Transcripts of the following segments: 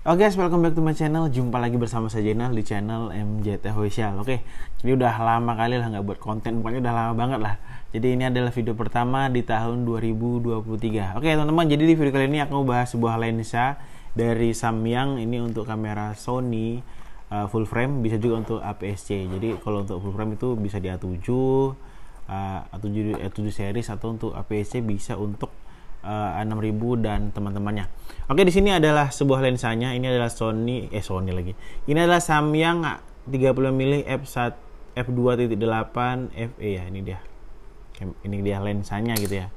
Oke oh, okay, guys, welcome back to my channel. Jumpa lagi bersama saya Jenal di channel MJT Official. Oke, okay, ini udah lama kali lah nggak buat konten, pokoknya udah lama banget lah. Jadi ini adalah video pertama di tahun 2023. Oke okay, teman-teman, jadi di video kali ini aku mau bahas sebuah lensa dari Samyang ini untuk kamera Sony uh, full frame, bisa juga untuk APS-C. Jadi kalau untuk full frame itu bisa di A7, uh, A7 A7 series atau untuk APS-C bisa untuk uh, eh, 6000 dan teman-temannya. Oke, di sini adalah sebuah lensanya. Ini adalah Sony eh Sony lagi. Ini adalah Samyang 30 mm f1 f2.8 FE ya, ini dia. Ini dia lensanya gitu ya.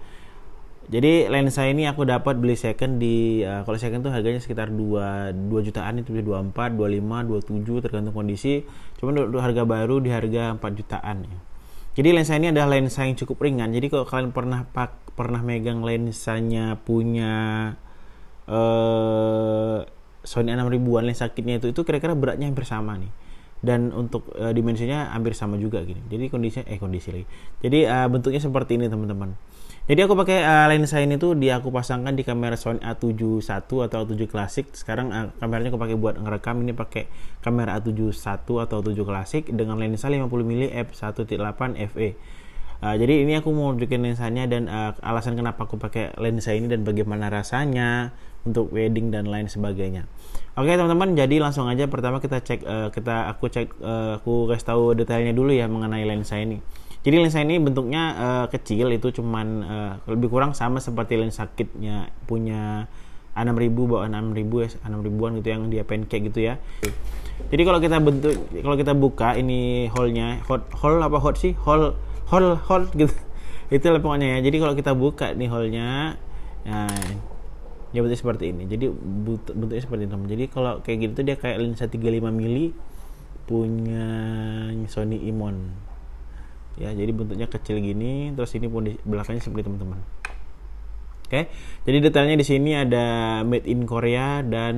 Jadi lensa ini aku dapat beli second di uh, kalau second tuh harganya sekitar 2 2 jutaan itu bisa 24, 25, 27 tergantung kondisi. Cuman untuk harga baru di harga 4 jutaan ya. Jadi lensa ini adalah lensa yang cukup ringan. Jadi kalau kalian pernah pak, pernah megang lensanya punya eh, Sony 6000-an lensa kitnya itu itu kira-kira beratnya hampir sama nih dan untuk uh, dimensinya hampir sama juga gini jadi kondisinya eh kondisi lagi jadi uh, bentuknya seperti ini teman-teman jadi aku pakai uh, lensa ini tuh di aku pasangkan di kamera Sony A71 atau A7 Classic sekarang uh, kameranya aku pakai buat ngerekam ini pakai kamera A71 atau A7 Classic dengan lensa 50mm f1.8 FE Eh, jadi ini aku mau bikin lensanya dan uh, alasan kenapa aku pakai lensa ini dan bagaimana rasanya untuk wedding dan lain sebagainya. Oke okay, teman-teman, jadi langsung aja pertama kita cek uh, kita aku cek uh, aku kasih tahu detailnya dulu ya mengenai lensa ini. Jadi lensa ini bentuknya uh, kecil itu cuman uh, lebih kurang sama seperti lensa kitnya punya 6000 bawa 6000 ya 6000-an gitu yang dia pancake gitu ya. Jadi kalau kita bentuk kalau kita buka ini hole-nya, hole, hole apa hole sih? Hole hall hall gitu itu pokoknya ya jadi kalau kita buka nih hallnya nah ya seperti ini jadi bentuknya seperti ini jadi kalau kayak gitu dia kayak lensa 35 mili punya Sony Imon ya jadi bentuknya kecil gini terus ini pun di belakangnya seperti teman-teman oke jadi detailnya di sini ada made in Korea dan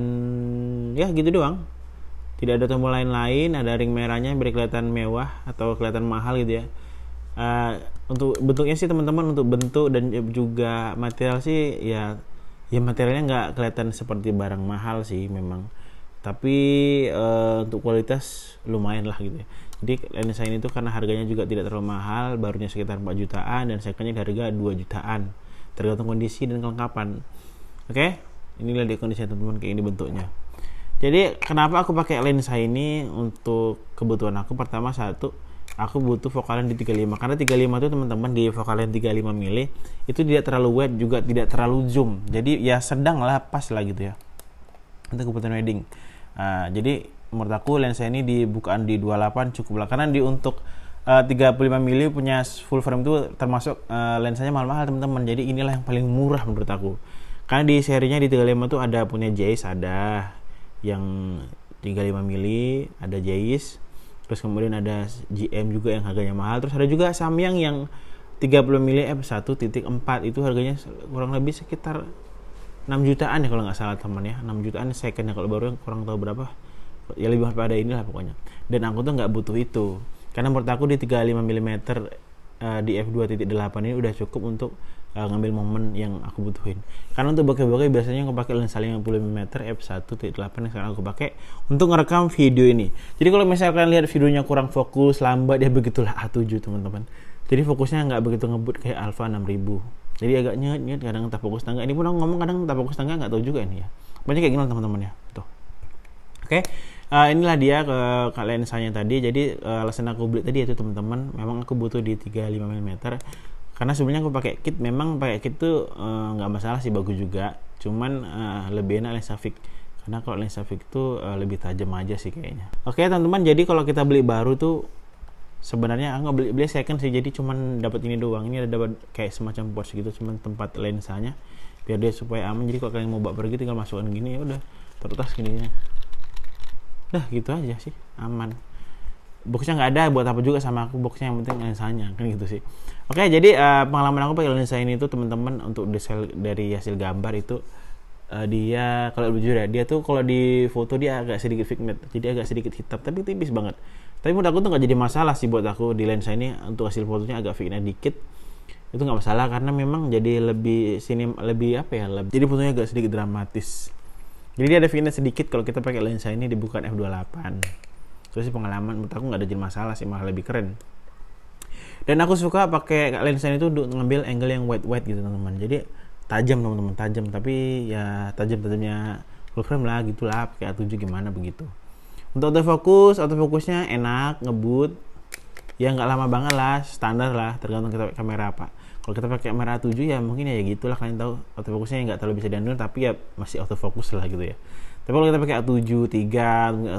ya gitu doang tidak ada tombol lain-lain ada ring merahnya biar kelihatan mewah atau kelihatan mahal gitu ya uh, untuk bentuknya sih teman-teman untuk bentuk dan juga material sih ya ya materialnya nggak kelihatan seperti barang mahal sih memang tapi uh, untuk kualitas lumayan lah gitu ya. Jadi lensa ini tuh karena harganya juga tidak terlalu mahal, barunya sekitar 4 jutaan dan secondnya harga 2 jutaan. Tergantung kondisi dan kelengkapan. Oke, okay? inilah di kondisi teman-teman kayak ini bentuknya. Jadi kenapa aku pakai lensa ini untuk kebutuhan aku pertama satu aku butuh vokalnya di 35 karena 35 itu teman-teman di vokalnya 35 mili itu tidak terlalu wet juga tidak terlalu zoom jadi ya sedang lah pas lah gitu ya untuk kebutuhan wedding nah, jadi menurut aku lensa ini di bukaan di 28 cukup lah karena di untuk uh, 35 mili punya full frame itu termasuk uh, lensanya mahal-mahal teman-teman jadi inilah yang paling murah menurut aku karena di serinya di 35 itu ada punya Jace ada yang 35 mili ada Jace terus kemudian ada GM juga yang harganya mahal terus ada juga Samyang yang 30 mili f eh, 1.4 itu harganya kurang lebih sekitar 6 jutaan ya kalau nggak salah teman ya 6 jutaan second ya kalau baru yang kurang tahu berapa ya lebih pada inilah pokoknya dan aku tuh nggak butuh itu karena menurut aku di 35 mm uh, di f2.8 ini udah cukup untuk uh, ngambil momen yang aku butuhin karena untuk bokeh-bokeh biasanya aku pakai lensa 50 mm f 18 yang sekarang aku pakai untuk ngerekam video ini jadi kalau misalnya kalian lihat videonya kurang fokus lambat ya begitulah A7 ah, teman-teman jadi fokusnya nggak begitu ngebut kayak Alpha 6000 jadi agak nyet nyet kadang tak fokus tangga ini pun aku ngomong kadang tak fokus tangga nggak tahu juga ini ya banyak kayak gini teman-teman ya tuh oke okay? uh, eh, inilah dia ke kalian lensanya tadi jadi uh, alasan aku beli tadi itu teman-teman memang aku butuh di 35 mm karena sebenarnya aku pakai kit memang pakai kit tuh eh, nggak uh, masalah sih bagus juga cuman uh, lebih enak lensa fix karena kalau lensa fix tuh uh, lebih tajam aja sih kayaknya oke okay, teman-teman jadi kalau kita beli baru tuh sebenarnya ah, aku beli beli second sih jadi cuman dapat ini doang ini ada dapat kayak semacam pos gitu cuman tempat lensanya biar dia supaya aman jadi kalau kalian mau bawa pergi tinggal masukkan gini ya udah gini ya Dah gitu aja sih aman boxnya nggak ada buat apa juga sama aku boxnya yang penting lensanya kan gitu sih oke jadi uh, pengalaman aku pakai lensa ini tuh teman-teman untuk desain dari hasil gambar itu uh, dia kalau jujur ya dia tuh kalau di foto dia agak sedikit pigment jadi agak sedikit hitam tapi tipis banget tapi menurut aku tuh nggak jadi masalah sih buat aku di lensa ini untuk hasil fotonya agak pigment dikit itu nggak masalah karena memang jadi lebih sini lebih apa ya lebih jadi fotonya agak sedikit dramatis jadi dia ada pigment sedikit kalau kita pakai lensa ini dibuka bukan f28 itu sih pengalaman menurut aku nggak ada jadi masalah sih malah lebih keren dan aku suka pakai lensa itu untuk ngambil angle yang wide wide gitu teman-teman jadi tajam teman-teman tajam tapi ya tajam tajamnya full frame lah gitulah pakai A7 gimana begitu untuk autofocus autofocusnya enak ngebut ya nggak lama banget lah standar lah tergantung kita pakai kamera apa kalau kita pakai kamera 7 ya mungkin ya, ya gitulah kalian tahu autofocusnya nggak terlalu bisa diandung tapi ya masih autofocus lah gitu ya tapi kalau kita pakai A7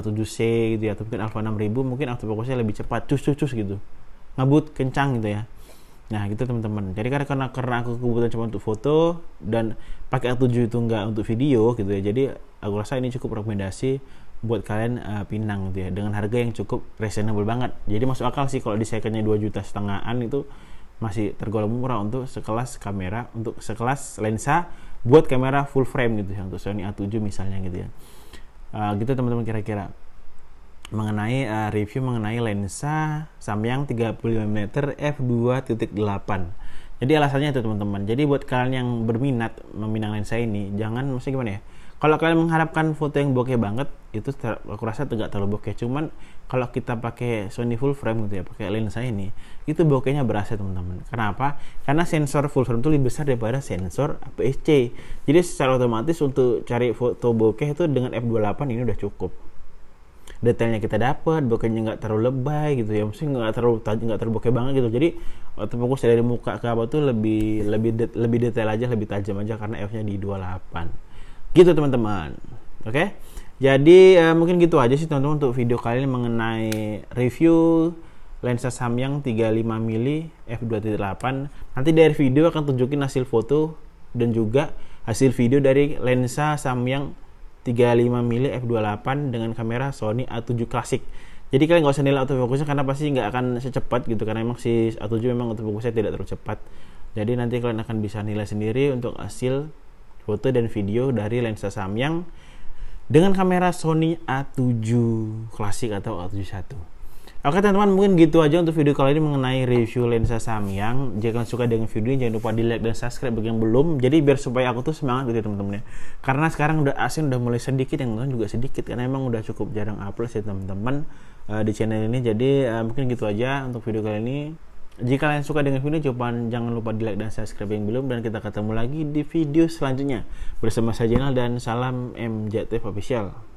3 A7C gitu ya atau mungkin Alpha 6000 mungkin autofocusnya lebih cepat cus cus cus gitu ngebut kencang gitu ya nah gitu teman-teman jadi karena karena karena aku kebutuhan cuma untuk foto dan pakai A7 itu enggak untuk video gitu ya jadi aku rasa ini cukup rekomendasi buat kalian uh, pinang gitu ya dengan harga yang cukup reasonable banget jadi masuk akal sih kalau di secondnya 2 juta setengahan itu masih tergolong murah untuk sekelas kamera untuk sekelas lensa buat kamera full frame gitu ya untuk Sony A7 misalnya gitu ya uh, gitu teman-teman kira-kira mengenai uh, review mengenai lensa Samyang 35mm f2.8. Jadi alasannya itu teman-teman. Jadi buat kalian yang berminat meminang lensa ini, jangan maksudnya gimana ya? Kalau kalian mengharapkan foto yang bokeh banget, itu ter- aku rasa tidak terlalu bokeh. Cuman kalau kita pakai Sony full frame gitu ya pakai lensa ini itu bokehnya berasa teman-teman kenapa karena sensor full frame itu lebih besar daripada sensor APS-C jadi secara otomatis untuk cari foto bokeh itu dengan f28 ini udah cukup detailnya kita dapat bokehnya nggak terlalu lebay gitu ya mesti nggak terlalu nggak terlalu bokeh banget gitu jadi waktu fokus dari muka ke apa tuh lebih lebih de lebih detail aja lebih tajam aja karena f-nya di 28 gitu teman-teman oke okay? Jadi uh, mungkin gitu aja sih teman-teman untuk video kali ini mengenai review lensa Samyang 35 mili f2.8. Nanti dari video akan tunjukin hasil foto dan juga hasil video dari lensa Samyang 35 mili f2.8 dengan kamera Sony A7 Classic. Jadi kalian nggak usah nilai autofocusnya karena pasti nggak akan secepat gitu karena emang si A7 memang autofocusnya tidak terlalu cepat. Jadi nanti kalian akan bisa nilai sendiri untuk hasil foto dan video dari lensa Samyang dengan kamera Sony A7 klasik atau A71. Oke teman-teman mungkin gitu aja untuk video kali ini mengenai review lensa Samyang. Jika kalian suka dengan video ini jangan lupa di like dan subscribe bagi yang belum. Jadi biar supaya aku tuh semangat gitu ya, teman-teman ya. Karena sekarang udah asin udah mulai sedikit yang nonton juga sedikit karena emang udah cukup jarang upload sih teman-teman uh, di channel ini. Jadi uh, mungkin gitu aja untuk video kali ini. Jika kalian suka dengan video, coba jangan lupa di like dan subscribe yang belum. Dan kita ketemu lagi di video selanjutnya. Bersama saya Jenal dan salam MJTF Official.